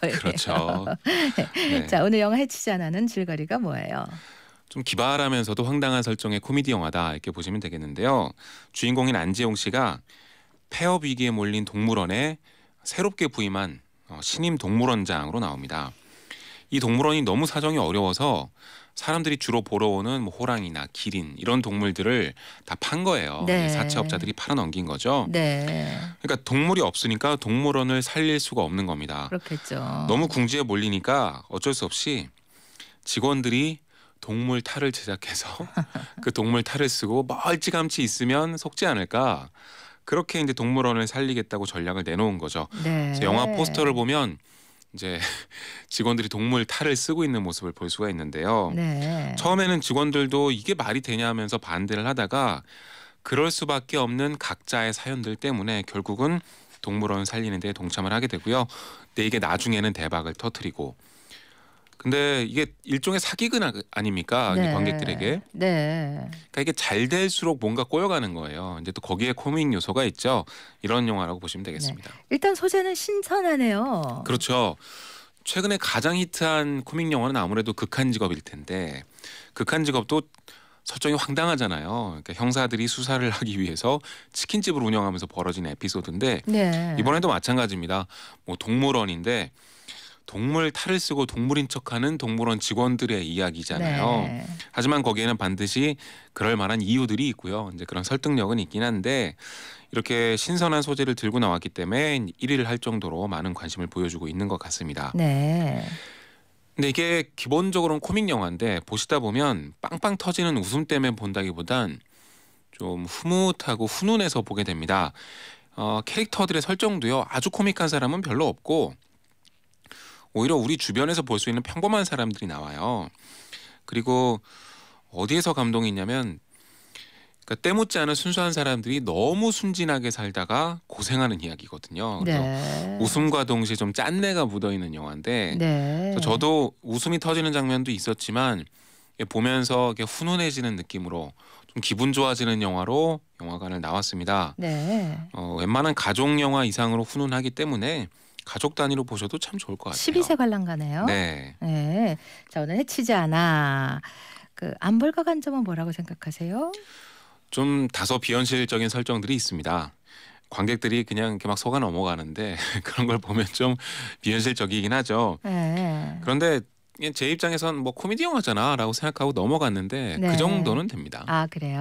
거예요. 그렇죠. 네. 자 오늘 영화 해치지 않는 줄거리가 뭐예요? 좀 기발하면서도 황당한 설정의 코미디 영화다 이렇게 보시면 되겠는데요. 주인공인 안재용 씨가 폐업 위기에 몰린 동물원에 새롭게 부임한 어, 신임 동물원장으로 나옵니다. 이 동물원이 너무 사정이 어려워서 사람들이 주로 보러 오는 뭐 호랑이나 기린 이런 동물들을 다 판 거예요. 네. 사채업자들이 팔아 넘긴 거죠. 네. 그러니까 동물이 없으니까 동물원을 살릴 수가 없는 겁니다. 그렇겠죠. 너무 궁지에 몰리니까 어쩔 수 없이 직원들이 동물 탈을 제작해서 그 동물 탈을 쓰고 멀찌감치 있으면 속지 않을까 그렇게 이제 동물원을 살리겠다고 전략을 내놓은 거죠. 네. 영화 포스터를 보면 이제 직원들이 동물 탈을 쓰고 있는 모습을 볼 수가 있는데요. 네. 처음에는 직원들도 이게 말이 되냐 하면서 반대를 하다가 그럴 수밖에 없는 각자의 사연들 때문에 결국은 동물원 살리는 데 동참을 하게 되고요. 근데 이게 나중에는 대박을 터트리고 근데 이게 일종의 사기근 아닙니까 네. 관객들에게. 네. 그러니까 이게 잘 될수록 뭔가 꼬여가는 거예요. 이제 또 거기에 코믹 요소가 있죠. 이런 영화라고 보시면 네. 되겠습니다. 네. 일단 소재는 신선하네요. 그렇죠. 최근에 가장 히트한 코믹 영화는 아무래도 극한 직업일 텐데 극한 직업도 설정이 황당하잖아요. 그러니까 형사들이 수사를 하기 위해서 치킨집을 운영하면서 벌어진 에피소드인데 네. 이번에도 마찬가지입니다. 뭐 동물원인데 동물 탈을 쓰고 동물인 척하는 동물원 직원들의 이야기잖아요. 네. 하지만 거기에는 반드시 그럴 만한 이유들이 있고요. 이제 그런 설득력은 있긴 한데 이렇게 신선한 소재를 들고 나왔기 때문에 1위를 할 정도로 많은 관심을 보여주고 있는 것 같습니다. 네. 근데 이게 기본적으로는 코믹 영화인데 보시다 보면 빵빵 터지는 웃음 때문에 본다기보단 좀 흐뭇하고 훈훈해서 보게 됩니다. 어, 캐릭터들의 설정도요 아주 코믹한 사람은 별로 없고 오히려 우리 주변에서 볼 수 있는 평범한 사람들이 나와요. 그리고 어디에서 감동이 있냐면 그러니까 때묻지 않은 순수한 사람들이 너무 순진하게 살다가 고생하는 이야기거든요. 네. 웃음과 동시에 좀 짠내가 묻어있는 영화인데 네. 저도 웃음이 터지는 장면도 있었지만 보면서 이게 훈훈해지는 느낌으로 좀 기분 좋아지는 영화로 영화관을 나왔습니다. 네. 어, 웬만한 가족 영화 이상으로 훈훈하기 때문에 가족 단위로 보셔도 참 좋을 것 같아요. 12세 관람가네요. 네. 네. 자 오늘 해치지 않아. 그 안벌과 관점은 뭐라고 생각하세요? 좀 다소 비현실적인 설정들이 있습니다. 관객들이 그냥 이렇게 막 속아 넘어가는데 그런 걸 보면 좀 비현실적이긴 하죠. 네. 그런데 제 입장에선 뭐 코미디 영화잖아라고 생각하고 넘어갔는데 그 네. 그 정도는 됩니다. 아 그래요.